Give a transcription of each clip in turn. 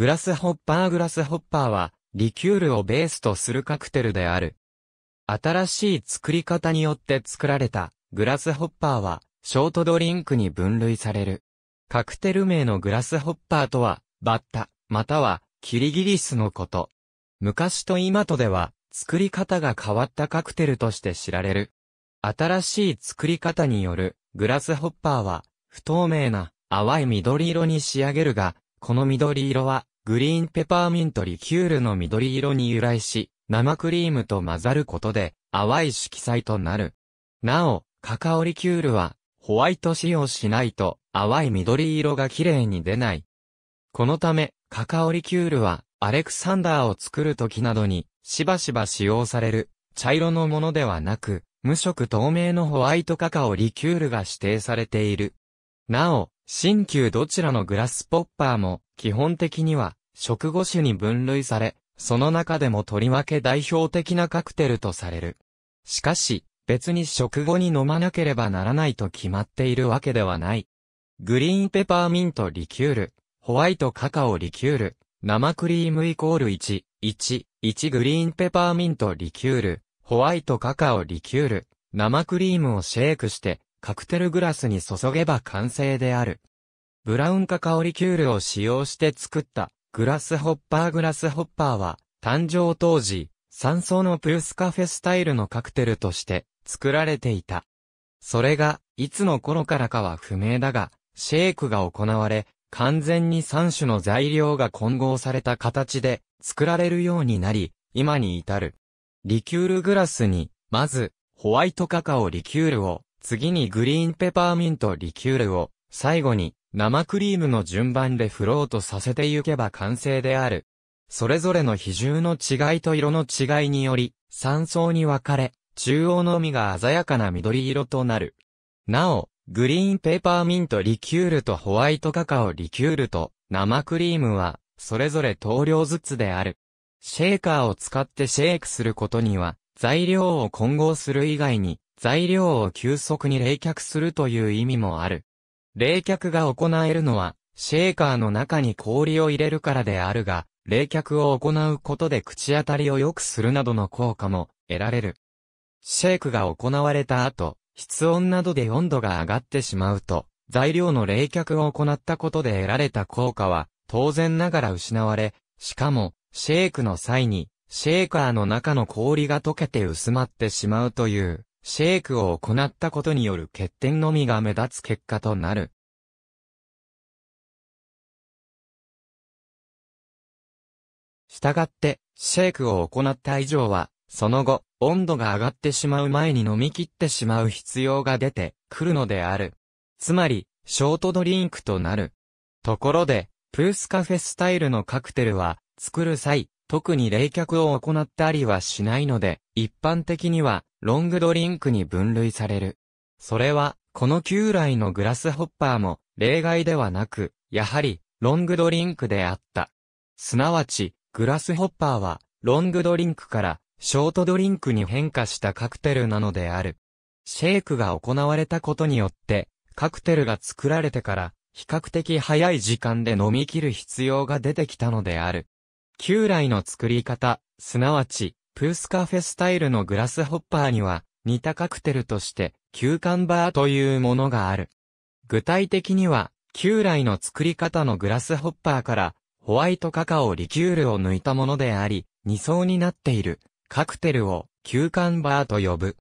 グラスホッパーグラスホッパーは、リキュールをベースとするカクテルである。新しい作り方によって作られた、グラスホッパーは、ショートドリンクに分類される。カクテル名のグラスホッパーとは、バッタ、または、キリギリスのこと。昔と今とでは、作り方が変わったカクテルとして知られる。新しい作り方による、グラスホッパーは、不透明な、淡い緑色に仕上げるが、この緑色は、グリーンペパーミントリキュールの緑色に由来し、生クリームと混ざることで、淡い色彩となる。なお、カカオリキュールは、ホワイト使用しないと、淡い緑色が綺麗に出ない。このため、カカオリキュールは、アレクサンダーを作る時などに、しばしば使用される、茶色のものではなく、無色透明のホワイトカカオリキュールが指定されている。なお、新旧どちらのグラスポッパーも、基本的には、食後種に分類され、その中でもとりわけ代表的なカクテルとされる。しかし、別に食後に飲まなければならないと決まっているわけではない。グリーンペパーミントリキュール、ホワイトカカオリキュール、生クリームイコール1、1、1グリーンペパーミントリキュール、ホワイトカカオリキュール、生クリームをシェイクして、カクテルグラスに注げば完成である。ブラウンカカオリキュールを使用して作ったグラスホッパーグラスホッパーは誕生当時3層のプースカフェスタイルのカクテルとして作られていた。それがいつの頃からかは不明だがシェイクが行われ完全に3種の材料が混合された形で作られるようになり今に至る。リキュールグラスにまずホワイトカカオリキュールを次にグリーンペパーミントリキュールを最後に生クリームの順番でフロートさせてゆけば完成である。それぞれの比重の違いと色の違いにより、3層に分かれ、中央のみが鮮やかな緑色となる。なお、グリーンペーパーミントリキュールとホワイトカカオリキュールと生クリームは、それぞれ等量ずつである。シェーカーを使ってシェイクすることには、材料を混合する以外に、材料を急速に冷却するという意味もある。冷却が行えるのは、シェーカーの中に氷を入れるからであるが、冷却を行うことで口当たりを良くするなどの効果も得られる。シェイクが行われた後、室温などで温度が上がってしまうと、材料の冷却を行ったことで得られた効果は、当然ながら失われ、しかも、シェイクの際に、シェーカーの中の氷が溶けて薄まってしまうという、シェイクを行ったことによる欠点のみが目立つ結果となる。したがって、シェイクを行った以上は、その後、温度が上がってしまう前に飲み切ってしまう必要が出てくるのである。つまり、ショートドリンクとなる。ところで、プースカフェスタイルのカクテルは、作る際、特に冷却を行ったりはしないので、一般的には、ロングドリンクに分類される。それは、この旧来のグラスホッパーも例外ではなく、やはり、ロングドリンクであった。すなわち、グラスホッパーは、ロングドリンクから、ショートドリンクに変化したカクテルなのである。シェイクが行われたことによって、カクテルが作られてから、比較的早い時間で飲み切る必要が出てきたのである。旧来の作り方、すなわち、プースカフェスタイルのグラスホッパーには、似たカクテルとして、キューカンバーというものがある。具体的には、旧来の作り方のグラスホッパーから、ホワイトカカオリキュールを抜いたものであり、二層になっている、カクテルを、キューカンバーと呼ぶ。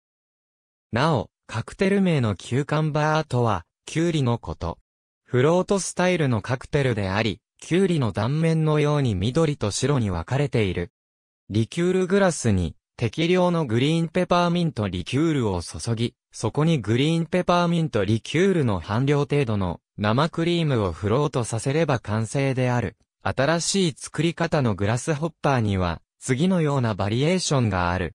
なお、カクテル名のキューカンバーとは、キュウリのこと。フロートスタイルのカクテルであり、キュウリの断面のように緑と白に分かれている。リキュールグラスに適量のグリーンペパーミントリキュールを注ぎ、そこにグリーンペパーミントリキュールの半量程度の生クリームをフロートさせれば完成である。新しい作り方のグラスホッパーには次のようなバリエーションがある。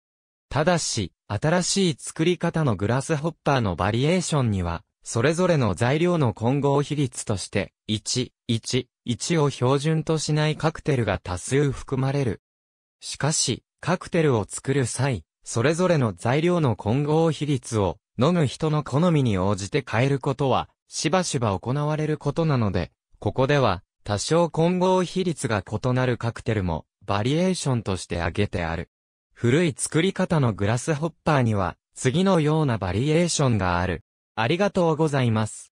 ただし、新しい作り方のグラスホッパーのバリエーションには、それぞれの材料の混合比率として、1、1、1を標準としないカクテルが多数含まれる。しかし、カクテルを作る際、それぞれの材料の混合比率を飲む人の好みに応じて変えることは、しばしば行われることなので、ここでは、多少混合比率が異なるカクテルも、バリエーションとして挙げてある。古い作り方のグラスホッパーには、次のようなバリエーションがある。ありがとうございます。